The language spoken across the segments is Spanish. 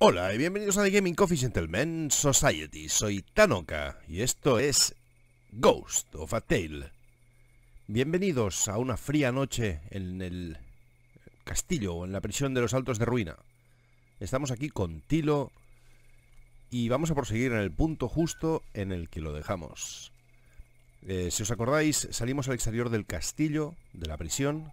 Hola y bienvenidos a The Gaming Coffee Gentlemen Society. Soy Tanoka y esto es Ghost of a Tale. Bienvenidos a una fría noche en el castillo o en la prisión de los Altos de Ruina. Estamos aquí con Tilo y vamos a proseguir en el punto justo en el que lo dejamos. Eh, si os acordáis, salimos al exterior del castillo, de la prisión,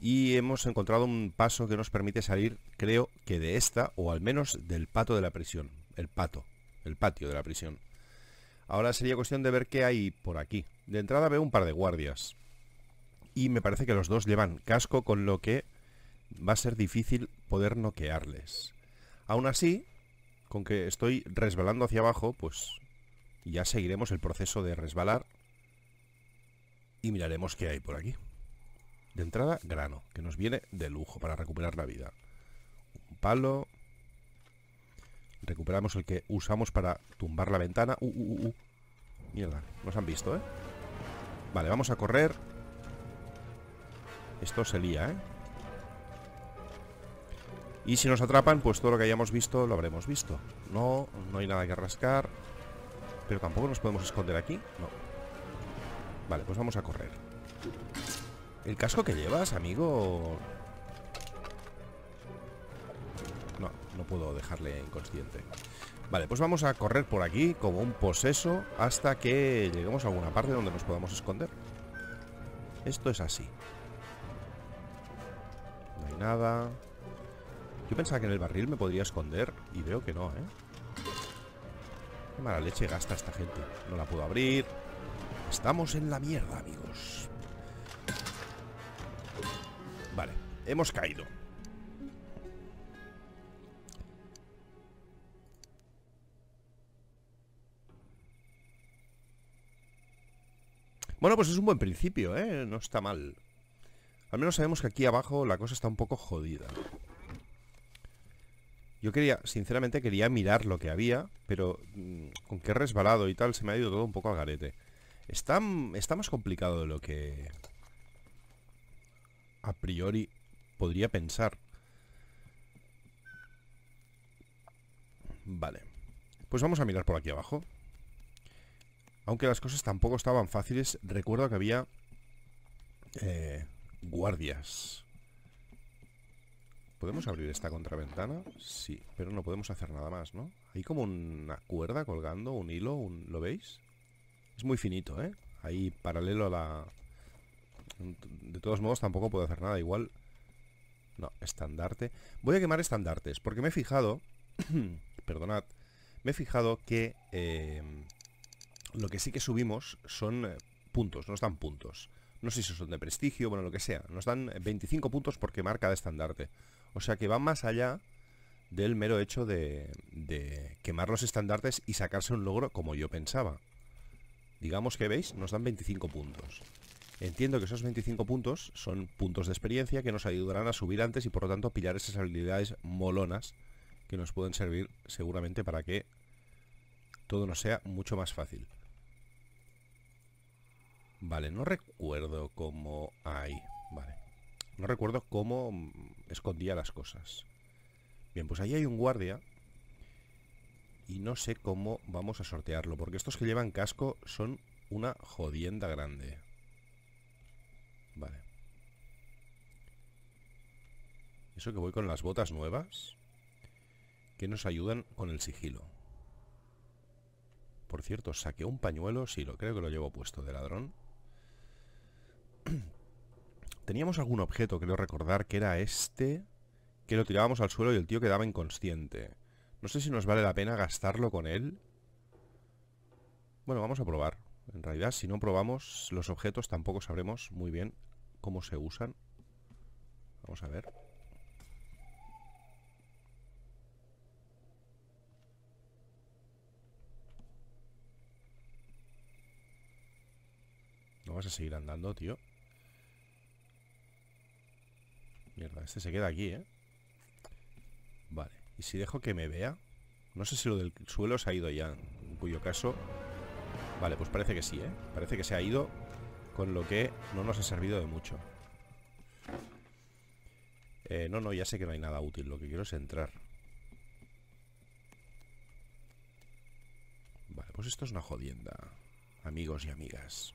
y hemos encontrado un paso que nos permite salir, creo que de esta, o al menos del pato de la prisión, el pato, el patio de la prisión. Ahora sería cuestión de ver qué hay por aquí. De entrada veo un par de guardias. Y me parece que los dos llevan casco, con lo que va a ser difícil poder noquearles. Aún así, con que estoy resbalando hacia abajo, pues ya seguiremos el proceso de resbalar y miraremos qué hay por aquí. De entrada, grano, que nos viene de lujo para recuperar la vida. Un palo. Recuperamos el que usamos para tumbar la ventana. Uh, uh, uh, uh, Mierda, nos han visto, ¿eh? Vale, vamos a correr. Esto se lía, ¿eh? Y si nos atrapan, pues todo lo que hayamos visto lo habremos visto. No, no hay nada que rascar. Pero tampoco nos podemos esconder aquí. No. Vale, pues vamos a correr. ¿El casco que llevas, amigo? No, no puedo dejarle inconsciente Vale, pues vamos a correr por aquí como un poseso hasta que lleguemos a alguna parte donde nos podamos esconder. Esto es así. No hay nada. Yo pensaba que en el barril me podría esconder y veo que no, ¿eh? Qué mala leche gasta esta gente. No la puedo abrir. Estamos en la mierda, amigos. Hemos caído. Bueno, pues es un buen principio, ¿eh? No está mal. Al menos sabemos que aquí abajo la cosa está un poco jodida. Yo quería, sinceramente quería mirar lo que había, pero mm, con que he resbalado y tal, se me ha ido todo un poco al garete. Está, mm, está más complicado de lo que a priori podría pensar. Vale. Pues vamos a mirar por aquí abajo. Aunque las cosas tampoco estaban fáciles, recuerdo que había eh, guardias. ¿Podemos abrir esta contraventana? Sí, pero no podemos hacer nada más, ¿no? Hay como una cuerda colgando, un hilo, un, ¿lo veis? Es muy finito, ¿eh? Ahí paralelo a la... De todos modos tampoco puedo hacer nada, igual no, estandarte. Voy a quemar estandartes, porque me he fijado... perdonad. Me he fijado que... Em, lo que sí que subimos son eh, puntos, no están puntos. No sé si son de prestigio, bueno, lo que sea. Nos dan 25 eh, puntos por quemar cada estandarte. O sea que va más allá del mero hecho de, de quemar los estandartes y sacarse un logro como yo pensaba. Digamos que veis, nos dan 25 puntos. Entiendo que esos 25 puntos son puntos de experiencia que nos ayudarán a subir antes y por lo tanto pillar esas habilidades molonas que nos pueden servir seguramente para que todo nos sea mucho más fácil. Vale, no recuerdo cómo... hay vale. No recuerdo cómo escondía las cosas. Bien, pues ahí hay un guardia y no sé cómo vamos a sortearlo, porque estos que llevan casco son una jodienda grande. Eso que voy con las botas nuevas que nos ayudan con el sigilo. Por cierto, saqué un pañuelo, sí, lo creo que lo llevo puesto de ladrón. Teníamos algún objeto, creo recordar, que era este, que lo tirábamos al suelo y el tío quedaba inconsciente. No sé si nos vale la pena gastarlo con él. Bueno, vamos a probar. En realidad, si no probamos los objetos, tampoco sabremos muy bien cómo se usan. Vamos a ver. No vas a seguir andando, tío. Mierda, este se queda aquí, ¿eh? Vale. ¿Y si dejo que me vea? No sé si lo del suelo se ha ido ya, en cuyo caso... Vale, pues parece que sí, ¿eh? Parece que se ha ido con lo que no nos ha servido de mucho. Eh, no, no, ya sé que no hay nada útil, lo que quiero es entrar. Vale, pues esto es una jodienda, amigos y amigas.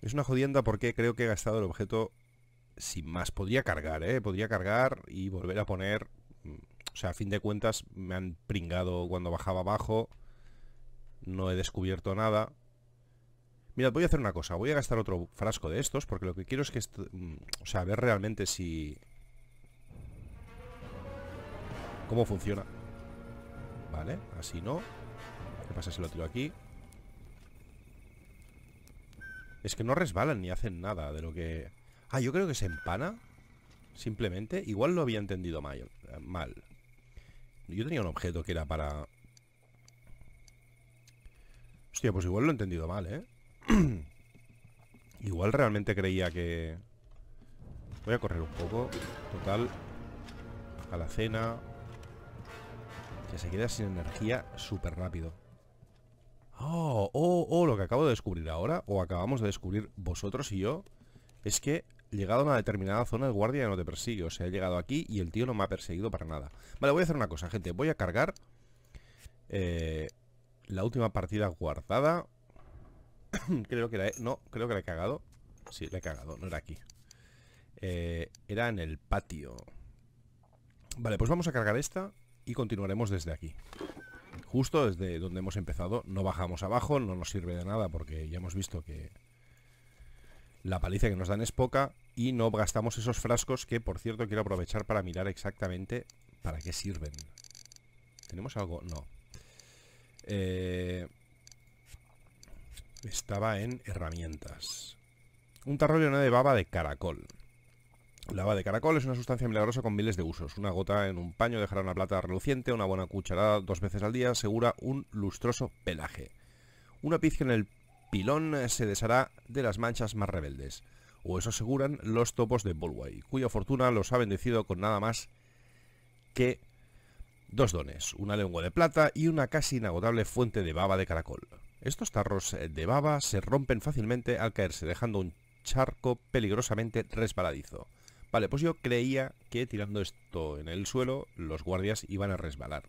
Es una jodienda porque creo que he gastado el objeto sin más. Podría cargar, ¿eh? Podría cargar y volver a poner... Mm, o sea, a fin de cuentas me han pringado cuando bajaba abajo. No he descubierto nada. Mirad, voy a hacer una cosa. Voy a gastar otro frasco de estos porque lo que quiero es que... Mm, o sea, ver realmente si... Cómo funciona. Vale, así no. ¿Qué pasa si lo tiro aquí? Es que no resbalan ni hacen nada de lo que... Ah, yo creo que se empana. Simplemente. Igual lo había entendido mal. Yo tenía un objeto que era para... Hostia, pues igual lo he entendido mal, ¿eh? Igual realmente creía que... Voy a correr un poco. Total. A la cena. Que se queda sin energía súper rápido. Oh, oh, oh, lo que acabo de descubrir ahora, o acabamos de descubrir vosotros y yo, es que llegado a una determinada zona el guardia no te persigue. O sea, he llegado aquí y el tío no me ha perseguido para nada. Vale, voy a hacer una cosa, gente. Voy a cargar eh, la última partida guardada creo que la No, creo que la he cagado. Sí, la he cagado, no era aquí. Eh, era en el patio. Vale, pues vamos a cargar esta y continuaremos desde aquí. Justo desde donde hemos empezado. No bajamos abajo, no nos sirve de nada porque ya hemos visto que la paliza que nos dan es poca y no gastamos esos frascos que, por cierto, quiero aprovechar para mirar exactamente para qué sirven. ¿Tenemos algo? No. Eh, estaba en herramientas. Un tarro lleno de baba de caracol. La baba de caracol es una sustancia milagrosa con miles de usos. Una gota en un paño dejará una plata reluciente, una buena cucharada dos veces al día asegura un lustroso pelaje. Una pizca en el pilón se deshará de las manchas más rebeldes. O eso aseguran los topos de Bolway, cuya fortuna los ha bendecido con nada más que dos dones, una lengua de plata y una casi inagotable fuente de baba de caracol. Estos tarros eh, de baba se rompen fácilmente al caerse, dejando un charco peligrosamente resbaladizo. Vale, pues yo creía que tirando esto en el suelo los guardias iban a resbalar.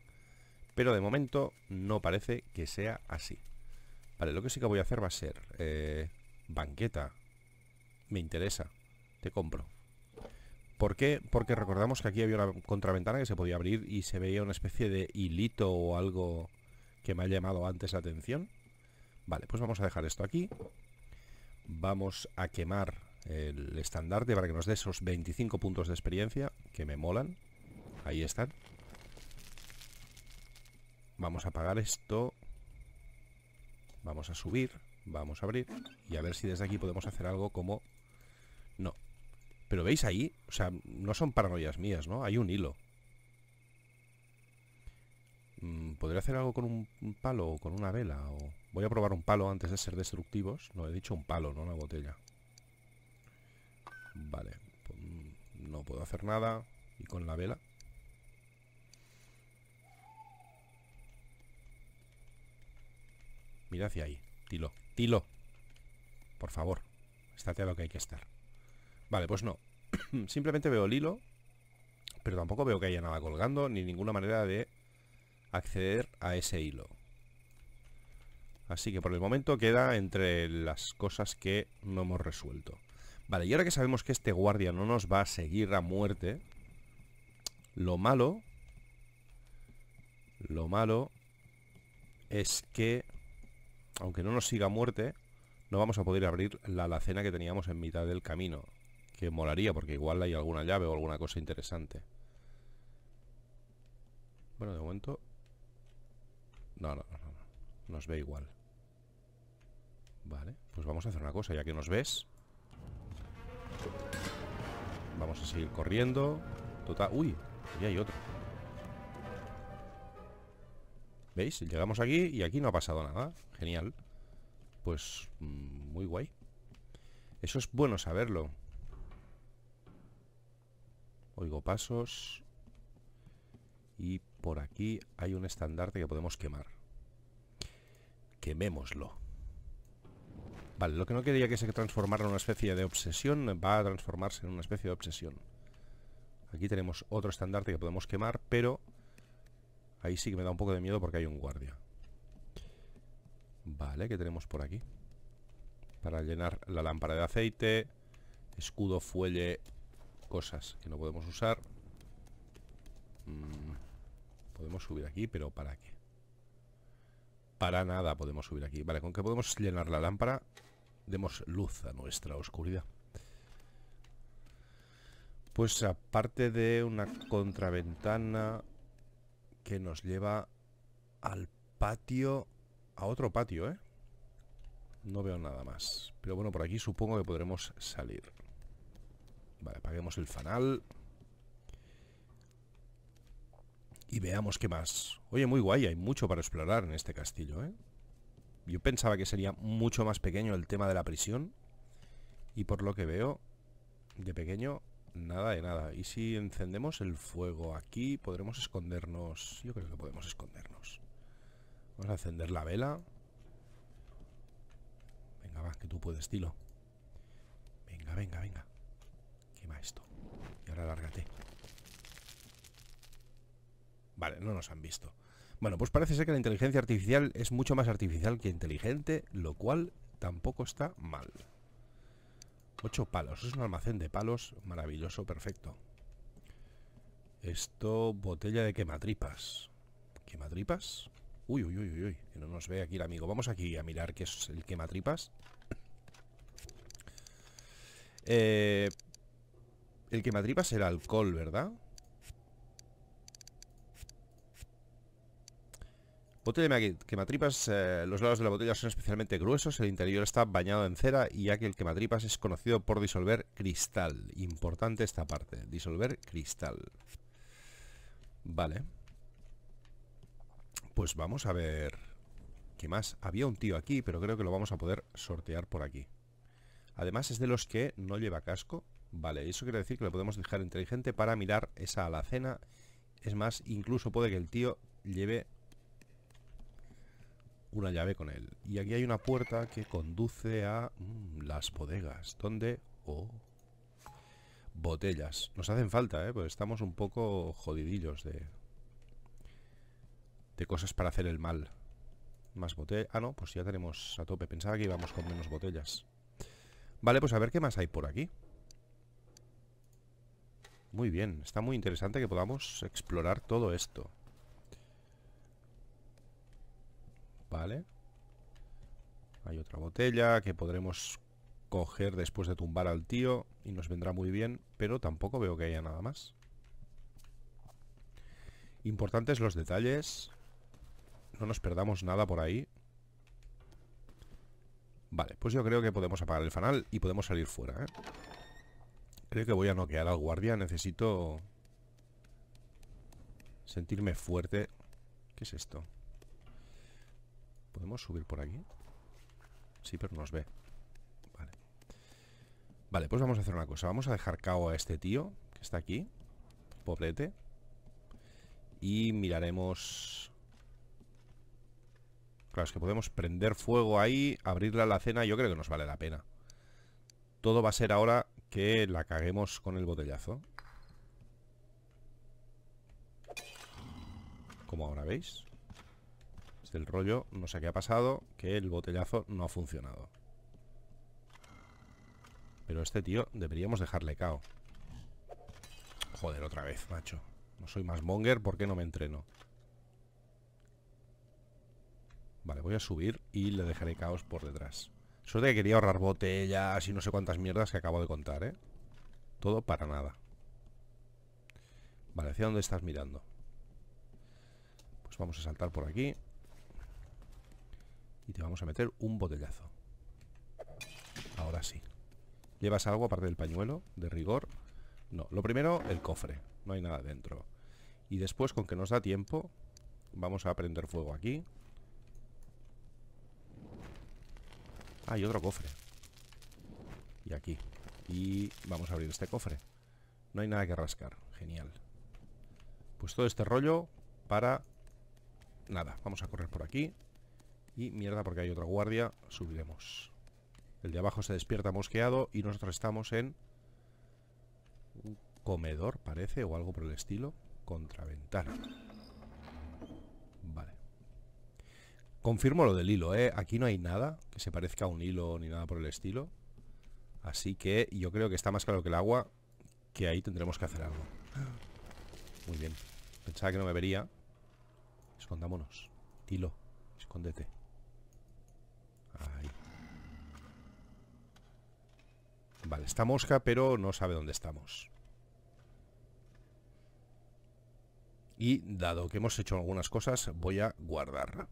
Pero de momento no parece que sea así. Vale, lo que sí que voy a hacer va a ser... Eh, banqueta. Me interesa. Te compro. ¿Por qué? Porque recordamos que aquí había una contraventana que se podía abrir y se veía una especie de hilito o algo que me ha llamado antes la atención. Vale, pues vamos a dejar esto aquí. Vamos a quemar el estandarte para que nos dé esos 25 puntos de experiencia que me molan. Ahí están. Vamos a apagar esto. Vamos a subir. Vamos a abrir. Y a ver si desde aquí podemos hacer algo como... No. Pero veis ahí, o sea, no son paranoias mías, ¿no? Hay un hilo. Mm, ¿Podría hacer algo con un palo o con una vela o...? Voy a probar un palo antes de ser destructivos. No, he dicho un palo, no una botella. Vale. Pues, mm, no puedo hacer nada. Y con la vela. Mira hacia ahí. Tilo. Tilo. Por favor. Estate a lo que hay que estar. Vale, pues no. Simplemente veo el hilo. Pero tampoco veo que haya nada colgando. Ni ninguna manera de acceder a ese hilo. Así que por el momento queda entre las cosas que no hemos resuelto. Vale, y ahora que sabemos que este guardia no nos va a seguir a muerte, lo malo... Lo malo es que, aunque no nos siga a muerte, no vamos a poder abrir la alacena que teníamos en mitad del camino. Que molaría, porque igual hay alguna llave o alguna cosa interesante. Bueno, de momento... No, no, no. Nos ve igual. Vale, pues vamos a hacer una cosa, ya que nos ves Vamos a seguir corriendo Total... ¡Uy! ya hay otro ¿Veis? Llegamos aquí y aquí no ha pasado nada Genial Pues mm, muy guay Eso es bueno saberlo Oigo pasos Y por aquí hay un estandarte que podemos quemar Quemémoslo Vale, lo que no quería que se transformara en una especie de obsesión va a transformarse en una especie de obsesión. Aquí tenemos otro estandarte que podemos quemar, pero ahí sí que me da un poco de miedo porque hay un guardia. Vale, ¿qué tenemos por aquí? Para llenar la lámpara de aceite, escudo, fuelle, cosas que no podemos usar. Mm, podemos subir aquí, pero ¿para qué? Para nada podemos subir aquí. Vale, ¿con qué podemos llenar la lámpara? demos luz a nuestra oscuridad. Pues aparte de una contraventana que nos lleva al patio, a otro patio, ¿eh? No veo nada más. Pero bueno, por aquí supongo que podremos salir. Vale, apaguemos el fanal. Y veamos qué más. Oye, muy guay, hay mucho para explorar en este castillo, ¿eh? yo pensaba que sería mucho más pequeño el tema de la prisión. Y por lo que veo, de pequeño, nada de nada. Y si encendemos el fuego aquí, podremos escondernos. Yo creo que podemos escondernos. Vamos a encender la vela. Venga, va, que tú puedes, Tilo. Venga, venga, venga. Quema esto. Y ahora lárgate. Vale, no nos han visto. Bueno, pues parece ser que la inteligencia artificial es mucho más artificial que inteligente, lo cual tampoco está mal. Ocho palos, es un almacén de palos maravilloso, perfecto. Esto, botella de quematripas. ¿Quematripas? Uy, uy, uy, uy, que no nos ve aquí el amigo. Vamos aquí a mirar qué es el quematripas. Eh, el quematripas era alcohol, ¿verdad? Botella de quematripas, eh, los lados de la botella son especialmente gruesos, el interior está bañado en cera y ya que el quematripas es conocido por disolver cristal. Importante esta parte, disolver cristal. Vale. Pues vamos a ver qué más. Había un tío aquí, pero creo que lo vamos a poder sortear por aquí. Además es de los que no lleva casco. Vale, eso quiere decir que lo podemos dejar inteligente para mirar esa alacena. Es más, incluso puede que el tío lleve una llave con él. Y aquí hay una puerta que conduce a mm, las bodegas, donde... Oh, botellas. Nos hacen falta, ¿eh? Pues estamos un poco jodidillos de... De cosas para hacer el mal. Más botellas. Ah, no, pues ya tenemos a tope. Pensaba que íbamos con menos botellas. Vale, pues a ver qué más hay por aquí. Muy bien, está muy interesante que podamos explorar todo esto. Hay otra botella que podremos coger después de tumbar al tío y nos vendrá muy bien, pero tampoco veo que haya nada más. Importantes los detalles. No nos perdamos nada por ahí. Vale, pues yo creo que podemos apagar el fanal y podemos salir fuera, ¿eh? Creo que voy a noquear al guardia. Necesito... Sentirme fuerte. ¿Qué es esto? ¿Podemos subir por aquí? Sí, pero nos ve. Vale. Vale, pues vamos a hacer una cosa. Vamos a dejar cao a este tío que está aquí. Pobrete. Y miraremos... Claro, es que podemos prender fuego ahí, abrir la cena, Yo creo que nos vale la pena. Todo va a ser ahora que la caguemos con el botellazo. Como ahora, ¿veis? Del pues rollo, no sé qué ha pasado, que el botellazo no ha funcionado. Pero este tío deberíamos dejarle cao. Joder, otra vez, macho. No soy más monger, ¿por qué no me entreno? Vale, voy a subir y le dejaré caos por detrás. Suerte que quería ahorrar botellas y no sé cuántas mierdas que acabo de contar, ¿eh? Todo para nada. Vale, ¿hacia dónde estás mirando? Pues vamos a saltar por aquí y te vamos a meter un botellazo. Ahora sí. ¿Llevas algo aparte del pañuelo? ¿De rigor? No. Lo primero, el cofre. No hay nada dentro. Y después, con que nos da tiempo, vamos a prender fuego aquí. Hay ah, otro cofre. Y aquí. Y vamos a abrir este cofre. No hay nada que rascar. Genial. Pues todo este rollo para... Nada, vamos a correr por aquí. Y mierda, porque hay otra guardia, subiremos. El de abajo se despierta mosqueado y nosotros estamos en un comedor, parece, o algo por el estilo. Contraventana. Vale. Confirmo lo del hilo, ¿eh? Aquí no hay nada que se parezca a un hilo ni nada por el estilo. Así que yo creo que está más claro que el agua que ahí tendremos que hacer algo. Muy bien. Pensaba que no me vería. Escondámonos. Hilo, escóndete. Vale, está mosca, pero no sabe dónde estamos. Y dado que hemos hecho algunas cosas, voy a guardarla.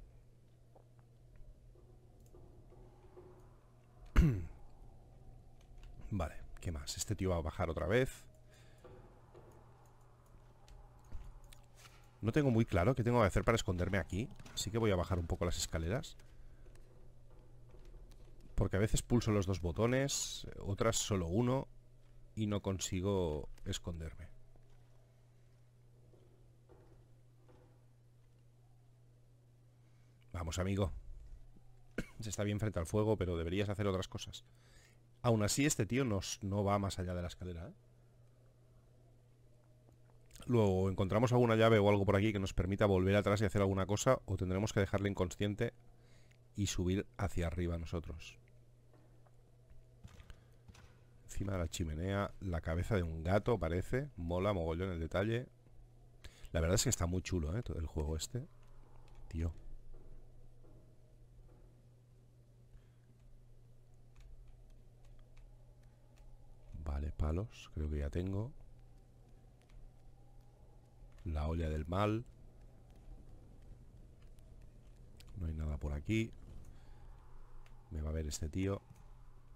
vale, ¿qué más? Este tío va a bajar otra vez. No tengo muy claro qué tengo que hacer para esconderme aquí Así que voy a bajar un poco las escaleras porque a veces pulso los dos botones, otras solo uno y no consigo esconderme. Vamos, amigo. Se está bien frente al fuego, pero deberías hacer otras cosas. Aún así, este tío nos, no va más allá de la escalera. ¿eh? Luego, encontramos alguna llave o algo por aquí que nos permita volver atrás y hacer alguna cosa, o tendremos que dejarle inconsciente y subir hacia arriba nosotros encima de la chimenea. La cabeza de un gato parece. Mola mogollón el detalle. La verdad es que está muy chulo, ¿eh? Todo el juego este. Tío. Vale, palos. Creo que ya tengo. La olla del mal. No hay nada por aquí. Me va a ver este tío.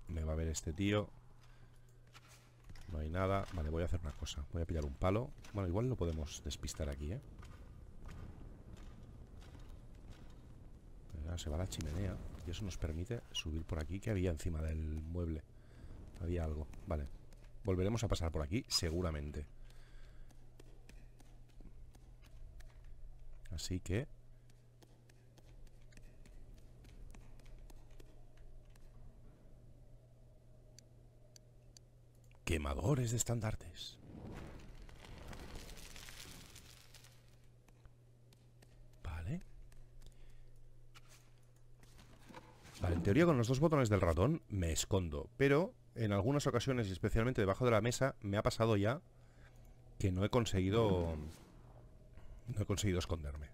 Me va a ver este tío. No hay nada. Vale, voy a hacer una cosa. Voy a pillar un palo. Bueno, igual lo podemos despistar aquí, ¿eh? Ah, se va la chimenea. Y eso nos permite subir por aquí. que había encima del mueble? Había algo. Vale. Volveremos a pasar por aquí, seguramente. Así que Quemadores de estandartes. Vale. Vale, en teoría con los dos botones del ratón me escondo, pero en algunas ocasiones, especialmente debajo de la mesa, me ha pasado ya que no he conseguido... No he conseguido esconderme.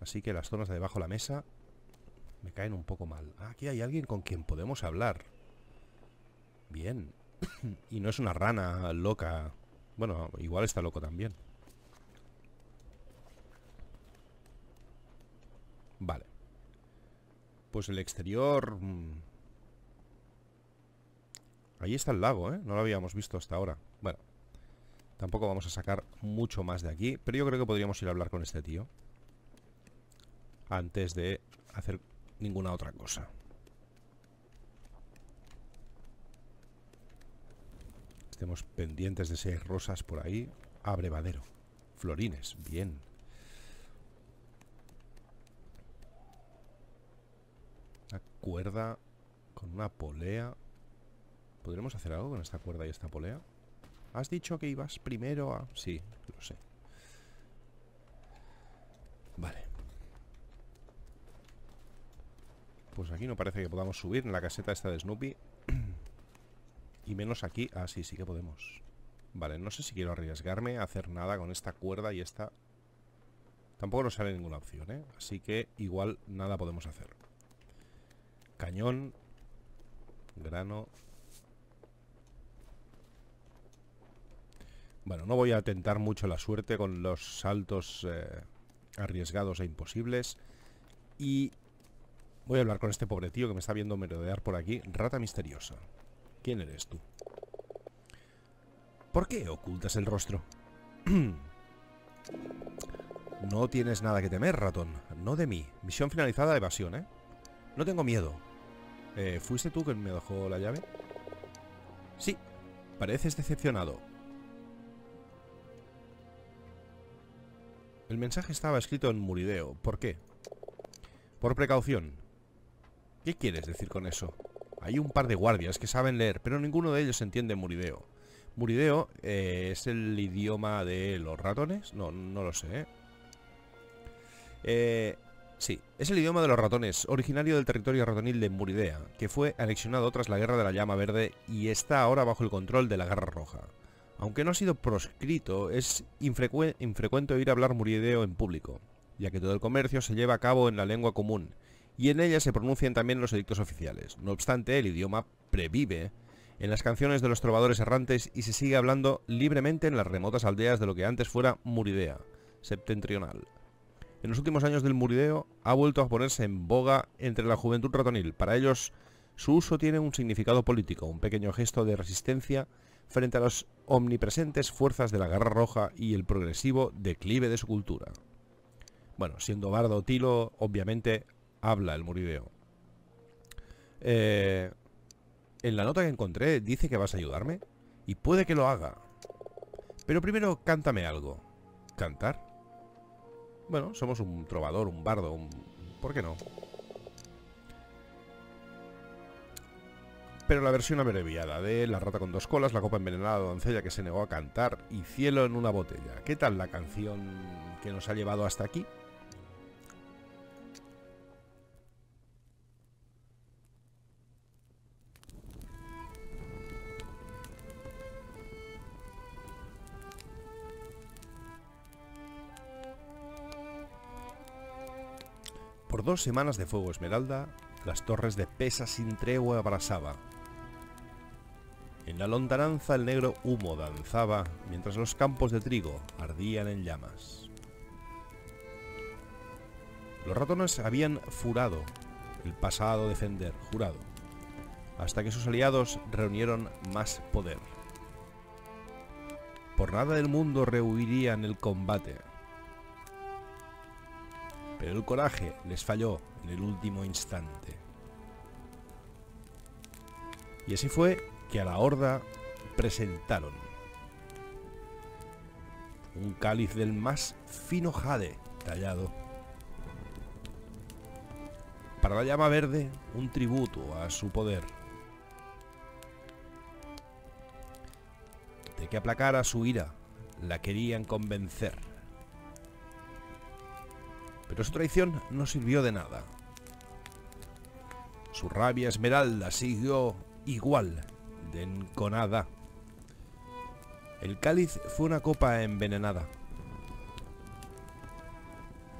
Así que las zonas de debajo de la mesa me caen un poco mal. Ah, aquí hay alguien con quien podemos hablar. Bien. y no es una rana loca. Bueno, igual está loco también. Vale. Pues el exterior... Mm. Ahí está el lago, ¿eh? No lo habíamos visto hasta ahora. Bueno. Tampoco vamos a sacar mucho más de aquí. Pero yo creo que podríamos ir a hablar con este tío. Antes de hacer ninguna otra cosa. Estemos pendientes de seis rosas por ahí. Abrevadero. Florines. Bien. Una cuerda con una polea. ¿Podremos hacer algo con esta cuerda y esta polea? Has dicho que ibas primero a... Sí, lo sé. Vale. Pues aquí no parece que podamos subir en la caseta esta de Snoopy. Y menos aquí. Ah, sí, sí que podemos. Vale, no sé si quiero arriesgarme a hacer nada con esta cuerda y esta... Tampoco nos sale ninguna opción, ¿eh? Así que igual nada podemos hacer. Cañón. Grano. Bueno, no voy a tentar mucho la suerte con los saltos eh, arriesgados e imposibles. Y voy a hablar con este pobre tío que me está viendo merodear por aquí. Rata misteriosa. ¿Quién eres tú? ¿Por qué ocultas el rostro? no tienes nada que temer, ratón. No de mí. Misión finalizada evasión, ¿eh? No tengo miedo. Eh, ¿Fuiste tú quien me dejó la llave? Sí. Pareces decepcionado. El mensaje estaba escrito en murideo. ¿Por qué? Por precaución. ¿Qué quieres decir con eso? Hay un par de guardias que saben leer, pero ninguno de ellos entiende murideo. Murideo eh, es el idioma de los ratones. No, no lo sé. ¿eh? Eh, sí, es el idioma de los ratones, originario del territorio ratonil de Muridea, que fue anexionado tras la Guerra de la Llama Verde y está ahora bajo el control de la Guerra Roja. Aunque no ha sido proscrito, es infrecuente oír hablar murideo en público, ya que todo el comercio se lleva a cabo en la lengua común, y en ella se pronuncian también los edictos oficiales. No obstante, el idioma previve en las canciones de los trovadores errantes y se sigue hablando libremente en las remotas aldeas de lo que antes fuera Muridea, septentrional. En los últimos años del murideo ha vuelto a ponerse en boga entre la juventud ratonil. Para ellos, su uso tiene un significado político, un pequeño gesto de resistencia frente a las omnipresentes fuerzas de la Guerra Roja y el progresivo declive de su cultura. Bueno, siendo bardo Tilo, obviamente habla el murideo. Eh, en la nota que encontré dice que vas a ayudarme y puede que lo haga. Pero primero cántame algo. ¿Cantar? Bueno, somos un trovador, un bardo, un... ¿Por qué no? Pero la versión abreviada de La rata con dos colas, la copa envenenada, doncella que se negó a cantar y cielo en una botella. ¿Qué tal la canción que nos ha llevado hasta aquí? semanas de fuego esmeralda, las torres de Pesa sin tregua abrasaba. En la lontananza el negro humo danzaba, mientras los campos de trigo ardían en llamas. Los ratones habían furado el pasado defender jurado, hasta que sus aliados reunieron más poder. Por nada del mundo rehuirían el combate, pero el coraje les falló en el último instante. Y así fue que a la horda presentaron un cáliz del más fino jade tallado. Para la llama verde, un tributo a su poder. De que aplacara su ira, la querían convencer pero su traición no sirvió de nada. Su rabia esmeralda siguió igual de enconada. El cáliz fue una copa envenenada.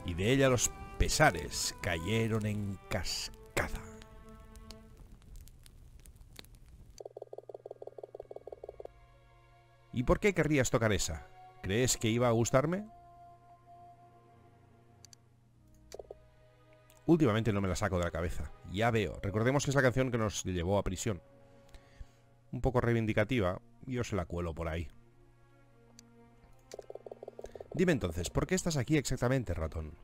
Y de ella los pesares cayeron en cascada. ¿Y por qué querrías tocar esa? ¿Crees que iba a gustarme? Últimamente no me la saco de la cabeza. Ya veo. Recordemos que es la canción que nos llevó a prisión. Un poco reivindicativa. Yo se la cuelo por ahí. Dime entonces, ¿por qué estás aquí exactamente, ratón?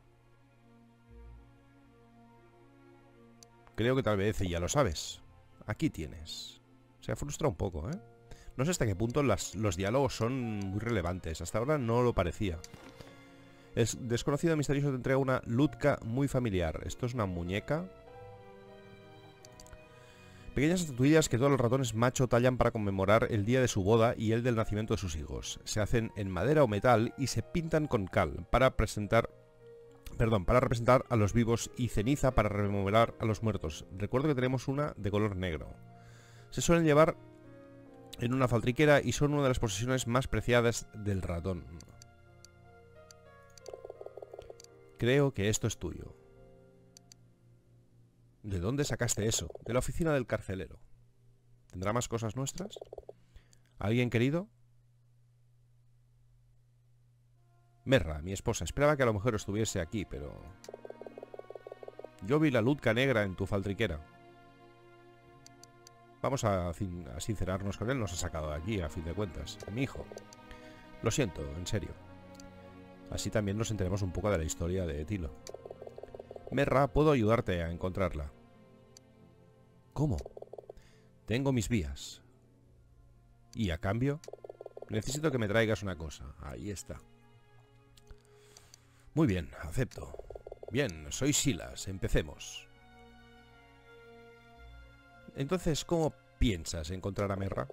Creo que tal vez ya lo sabes. Aquí tienes. Se ha frustrado un poco, ¿eh? No sé hasta qué punto las, los diálogos son muy relevantes. Hasta ahora no lo parecía. Es desconocido misterioso te entrega una Lutka muy familiar. Esto es una muñeca. Pequeñas estatuillas que todos los ratones macho tallan para conmemorar el día de su boda y el del nacimiento de sus hijos. Se hacen en madera o metal y se pintan con cal para presentar perdón, para representar a los vivos y ceniza para remover a los muertos. Recuerdo que tenemos una de color negro. Se suelen llevar en una faltriquera y son una de las posesiones más preciadas del ratón. Creo que esto es tuyo. ¿De dónde sacaste eso? De la oficina del carcelero. ¿Tendrá más cosas nuestras? ¿Alguien querido? Merra, mi esposa, esperaba que a lo mejor estuviese aquí, pero... Yo vi la luzca negra en tu faltriquera. Vamos a, a sincerarnos con él, nos ha sacado de aquí, a fin de cuentas. Mi hijo. Lo siento, en serio. Así también nos enteremos un poco de la historia de Tilo. Merra, puedo ayudarte a encontrarla. ¿Cómo? Tengo mis vías. ¿Y a cambio? Necesito que me traigas una cosa. Ahí está. Muy bien, acepto. Bien, soy Silas. Empecemos. Entonces, ¿cómo piensas encontrar a Merra?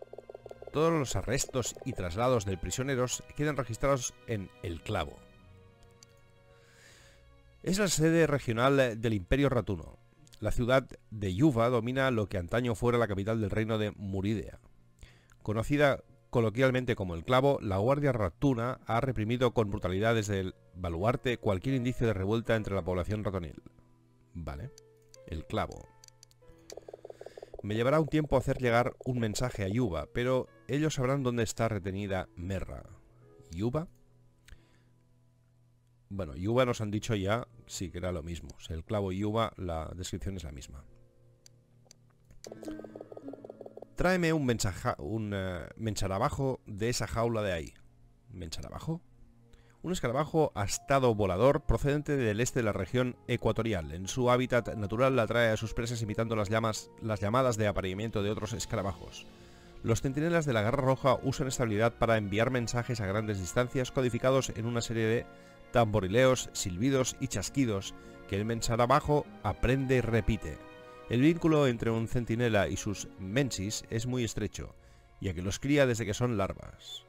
Todos los arrestos y traslados de prisioneros quedan registrados en El Clavo. Es la sede regional eh, del Imperio Ratuno. La ciudad de Yuva domina lo que antaño fuera la capital del reino de Muridea. Conocida coloquialmente como el clavo, la Guardia Ratuna ha reprimido con brutalidad desde el baluarte cualquier indicio de revuelta entre la población ratonil. Vale, el clavo. Me llevará un tiempo hacer llegar un mensaje a Yuva, pero ellos sabrán dónde está retenida Merra. ¿Yuva? Bueno, Yuba nos han dicho ya, sí, que era lo mismo. el clavo Yuba, la descripción es la misma. Tráeme un, mensaja, un eh, mencharabajo de esa jaula de ahí. ¿Mencharabajo? Un escarabajo astado volador procedente del este de la región ecuatorial. En su hábitat natural la atrae a sus presas imitando las, llamas, las llamadas de apareamiento de otros escarabajos. Los centinelas de la Garra Roja usan esta habilidad para enviar mensajes a grandes distancias codificados en una serie de tamborileos, silbidos y chasquidos que el abajo aprende y repite. El vínculo entre un centinela y sus mensis es muy estrecho, ya que los cría desde que son larvas.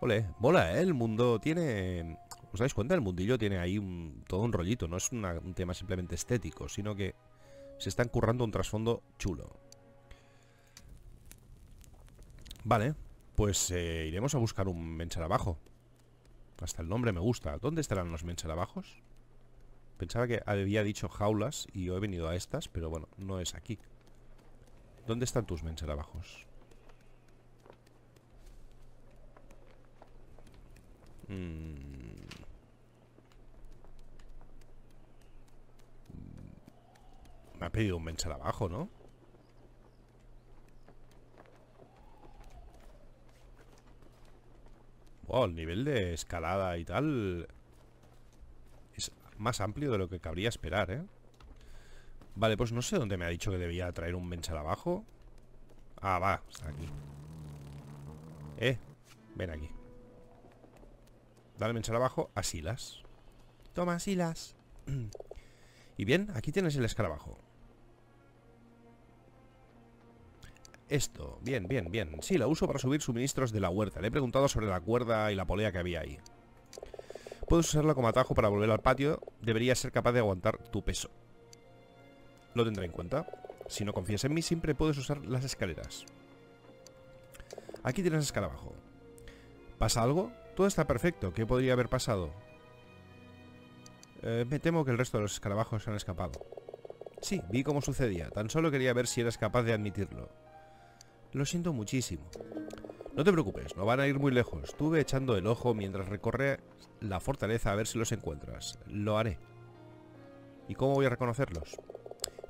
Ole, mola, ¿eh? El mundo tiene... ¿Os dais cuenta? El mundillo tiene ahí todo un rollito, no es un tema simplemente estético, sino que se está currando un trasfondo chulo. Vale, pues eh, iremos a buscar un mensal abajo. Hasta el nombre me gusta. ¿Dónde estarán los mensalabajos? Pensaba que había dicho jaulas y yo he venido a estas, pero bueno, no es aquí. ¿Dónde están tus mensalabajos? Mm. Mm. Me ha pedido un mensalabajo, ¿no? el nivel de escalada y tal es más amplio de lo que cabría esperar, ¿eh? Vale, pues no sé dónde me ha dicho que debía traer un mensal abajo. Ah, va, está aquí. Eh, ven aquí. Dale mensal abajo a Silas. Toma, Silas. Y bien, aquí tienes el escalabajo esto. Bien, bien, bien. Sí, la uso para subir suministros de la huerta. Le he preguntado sobre la cuerda y la polea que había ahí. Puedes usarla como atajo para volver al patio. Deberías ser capaz de aguantar tu peso. Lo tendré en cuenta. Si no confías en mí, siempre puedes usar las escaleras. Aquí tienes escarabajo. ¿Pasa algo? Todo está perfecto. ¿Qué podría haber pasado? Eh, me temo que el resto de los escarabajos se han escapado. Sí, vi cómo sucedía. Tan solo quería ver si eras capaz de admitirlo. Lo siento muchísimo. No te preocupes, no van a ir muy lejos. Estuve echando el ojo mientras recorre la fortaleza a ver si los encuentras. Lo haré. ¿Y cómo voy a reconocerlos?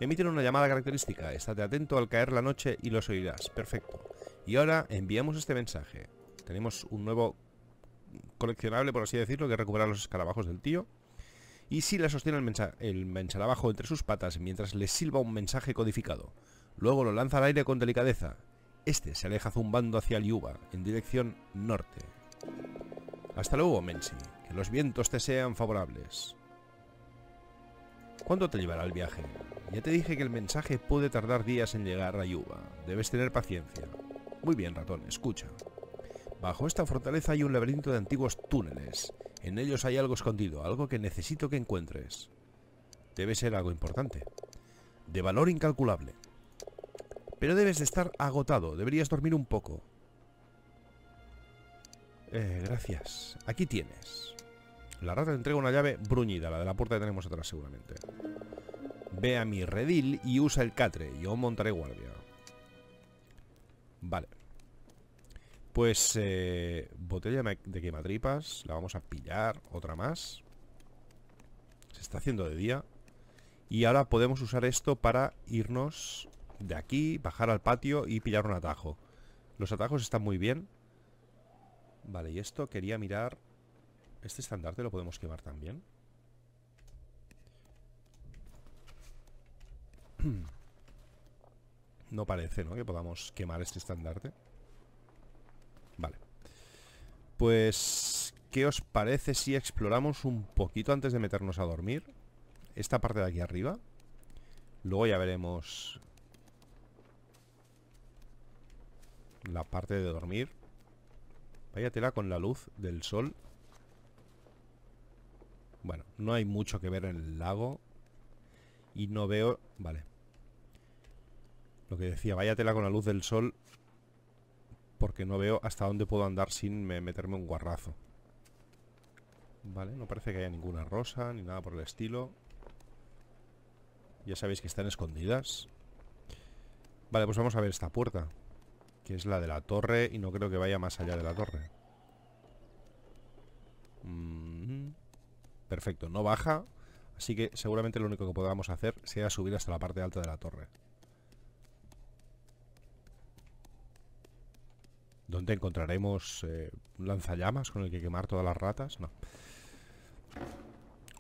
Emiten una llamada característica. Estate atento al caer la noche y los oirás. Perfecto. Y ahora enviamos este mensaje. Tenemos un nuevo coleccionable, por así decirlo, que recuperar los escarabajos del tío. Y si la sostiene el, mensa el mensalabajo entre sus patas mientras le silba un mensaje codificado. Luego lo lanza al aire con delicadeza. Este se aleja zumbando hacia Liuba, en dirección norte. Hasta luego, Mensi. Que los vientos te sean favorables. ¿Cuándo te llevará el viaje? Ya te dije que el mensaje puede tardar días en llegar a Yuba. Debes tener paciencia. Muy bien, ratón, escucha. Bajo esta fortaleza hay un laberinto de antiguos túneles. En ellos hay algo escondido, algo que necesito que encuentres. Debe ser algo importante. De valor incalculable. Pero debes de estar agotado. Deberías dormir un poco. Eh, gracias. Aquí tienes. La rata te entrega una llave bruñida, la de la puerta que tenemos atrás seguramente. Ve a mi redil y usa el catre. Yo montaré guardia. Vale. Pues eh, botella de quematripas, la vamos a pillar, otra más. Se está haciendo de día. Y ahora podemos usar esto para irnos de aquí, bajar al patio y pillar un atajo. Los atajos están muy bien. Vale, y esto quería mirar... ¿Este estandarte lo podemos quemar también? No parece, ¿no? Que podamos quemar este estandarte. Vale. Pues... ¿Qué os parece si exploramos un poquito antes de meternos a dormir? Esta parte de aquí arriba. Luego ya veremos la parte de dormir. Vaya con la luz del sol. Bueno, no hay mucho que ver en el lago. Y no veo... Vale. Lo que decía, vaya tela con la luz del sol. Porque no veo hasta dónde puedo andar sin meterme un guarrazo. Vale, no parece que haya ninguna rosa ni nada por el estilo. Ya sabéis que están escondidas. Vale, pues vamos a ver esta puerta. Que es la de la torre y no creo que vaya más allá de la torre. Mm-hmm. Perfecto, no baja. Así que seguramente lo único que podamos hacer sea subir hasta la parte alta de la torre. donde encontraremos eh, un lanzallamas con el que quemar todas las ratas? No.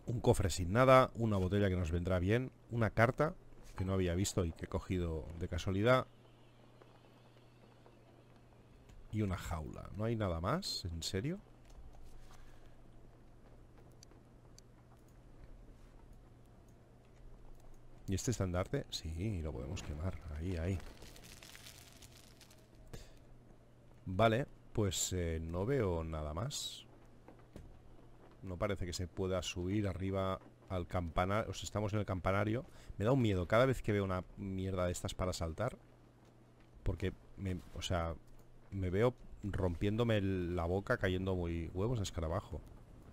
Un cofre sin nada, una botella que nos vendrá bien, una carta que no había visto y que he cogido de casualidad, y una jaula. ¿No hay nada más? ¿En serio? ¿Y este estandarte? Sí, lo podemos quemar. Ahí, ahí. Vale, pues eh, no veo nada más. No parece que se pueda subir arriba al campanario. O estamos en el campanario. Me da un miedo cada vez que veo una mierda de estas para saltar. Porque, me, o sea, me veo rompiéndome la boca cayendo muy huevos de escarabajo.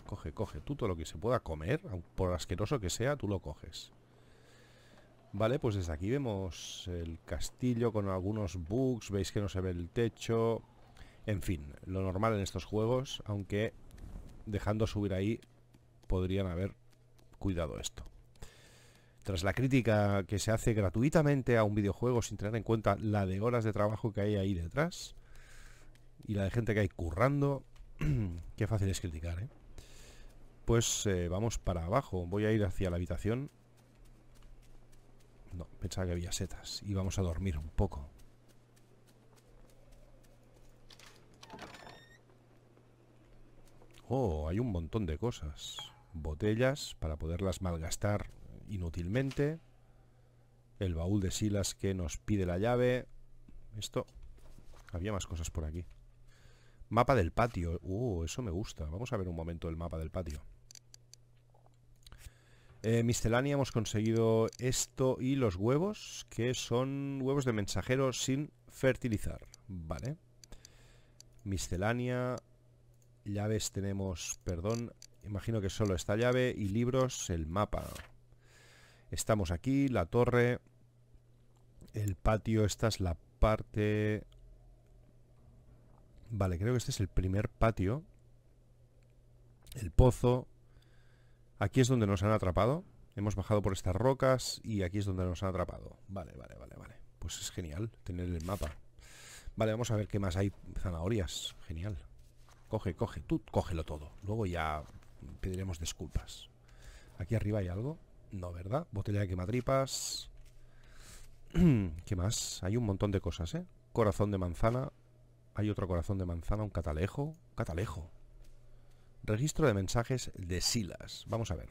Coge, coge. Tú todo lo que se pueda comer, por asqueroso que sea, tú lo coges. Vale, pues desde aquí vemos el castillo con algunos bugs. Veis que no se ve el techo. En fin, lo normal en estos juegos, aunque dejando subir ahí podrían haber cuidado esto. Tras la crítica que se hace gratuitamente a un videojuego sin tener en cuenta la de horas de trabajo que hay ahí detrás, y la de gente que hay currando, qué fácil es criticar, ¿eh? Pues eh, vamos para abajo. Voy a ir hacia la habitación. No, pensaba que había setas. Y vamos a dormir un poco. Oh, hay un montón de cosas. Botellas para poderlas malgastar inútilmente. El baúl de Silas que nos pide la llave. Esto... Había más cosas por aquí. Mapa del patio. Uh, eso me gusta. Vamos a ver un momento el mapa del patio. Eh, miscelánea hemos conseguido esto y los huevos, que son huevos de mensajero sin fertilizar. Vale. Miscelánea. Llaves tenemos, perdón, imagino que solo esta llave y libros, el mapa. Estamos aquí, la torre, el patio, esta es la parte Vale, creo que este es el primer patio. El pozo. Aquí es donde nos han atrapado. Hemos bajado por estas rocas y aquí es donde nos han atrapado. Vale, vale, vale, vale. Pues es genial tener el mapa. Vale, vamos a ver qué más hay. Zanahorias. Genial. Coge, coge. Tú cógelo todo. Luego ya pediremos disculpas. Aquí arriba hay algo. No, ¿verdad? Botella de quemadripas ¿Qué más? Hay un montón de cosas, ¿eh? Corazón de manzana. Hay otro corazón de manzana, un catalejo. Catalejo. Registro de mensajes de Silas. Vamos a ver.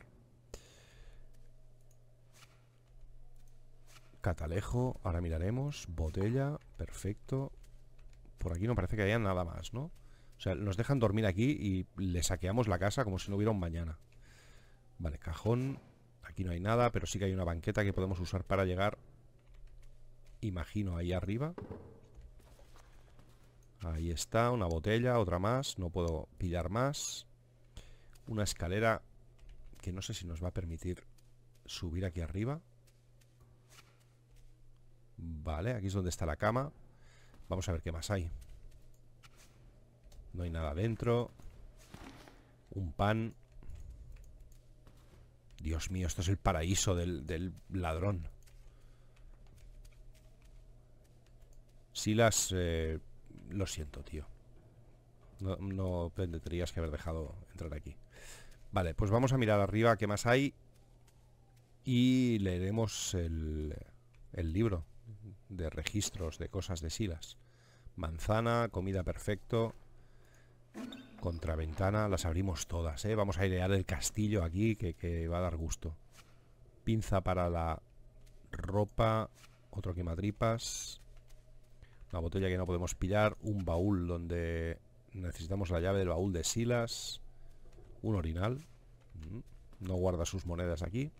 Catalejo, ahora miraremos. Botella, perfecto. Por aquí no parece que haya nada más, ¿no? O sea, nos dejan dormir aquí y le saqueamos la casa como si no hubiera un mañana. Vale, cajón. Aquí no hay nada, pero sí que hay una banqueta que podemos usar para llegar, imagino, ahí arriba. Ahí está, una botella, otra más No puedo pillar más Una escalera Que no sé si nos va a permitir Subir aquí arriba Vale, aquí es donde está la cama Vamos a ver qué más hay No hay nada dentro Un pan Dios mío, esto es el paraíso del, ladrón Si las... Eh, lo siento, tío. No, tendrías que haber dejado entrar aquí. Vale, pues vamos a mirar arriba qué más hay. Y leeremos el, libro de registros de cosas de Silas. Manzana, comida perfecto. Contraventana, las abrimos todas, ¿eh? Vamos a idear el castillo aquí, que, va a dar gusto. Pinza para la ropa, otro quemadripas. La botella que no podemos pillar. Un baúl donde necesitamos la llave del baúl de Silas. Un orinal. Mm, no guarda sus monedas aquí.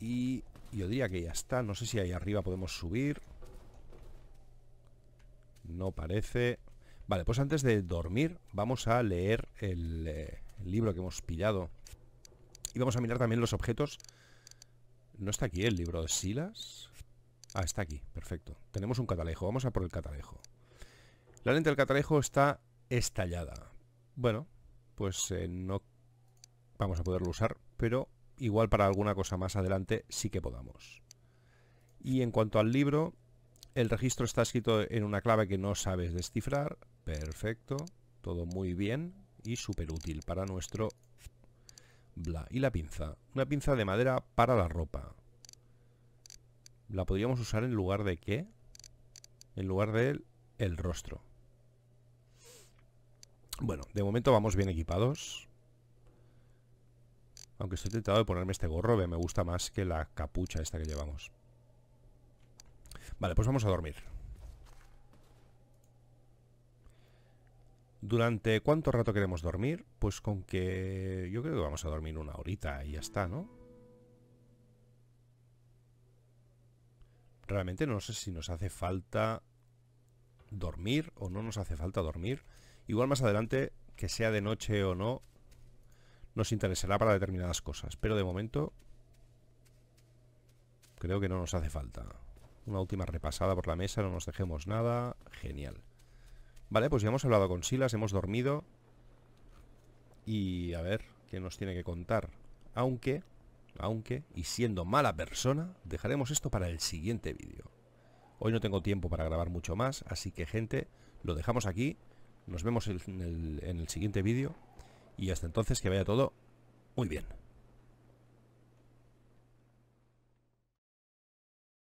Y yo diría que ya está. No sé si ahí arriba podemos subir. No parece. Vale, pues antes de dormir vamos a leer el, eh, el libro que hemos pillado. Y vamos a mirar también los objetos. ¿No está aquí el libro de Silas? Ah, está aquí, perfecto. Tenemos un catalejo, vamos a por el catalejo. La lente del catalejo está estallada. Bueno, pues eh, no vamos a poderlo usar, pero igual para alguna cosa más adelante sí que podamos. Y en cuanto al libro, el registro está escrito en una clave que no sabes descifrar. Perfecto, todo muy bien y súper útil para nuestro... Bla. Y la pinza. Una pinza de madera para la ropa la podríamos usar en lugar de qué? En lugar de el rostro. Bueno, de momento vamos bien equipados. Aunque estoy tentado de ponerme este gorro, me gusta más que la capucha esta que llevamos. Vale, pues vamos a dormir. ¿Durante cuánto rato queremos dormir? Pues con que yo creo que vamos a dormir una horita y ya está, ¿no? realmente no sé si nos hace falta dormir o no nos hace falta dormir. Igual más adelante, que sea de noche o no, nos interesará para determinadas cosas. Pero de momento, creo que no nos hace falta. Una última repasada por la mesa, no nos dejemos nada. Genial. Vale, pues ya hemos hablado con Silas, hemos dormido. Y a ver, ¿qué nos tiene que contar? Aunque aunque, y siendo mala persona, dejaremos esto para el siguiente vídeo. Hoy no tengo tiempo para grabar mucho más, así que gente, lo dejamos aquí, nos vemos en el, siguiente vídeo, y hasta entonces que vaya todo muy bien.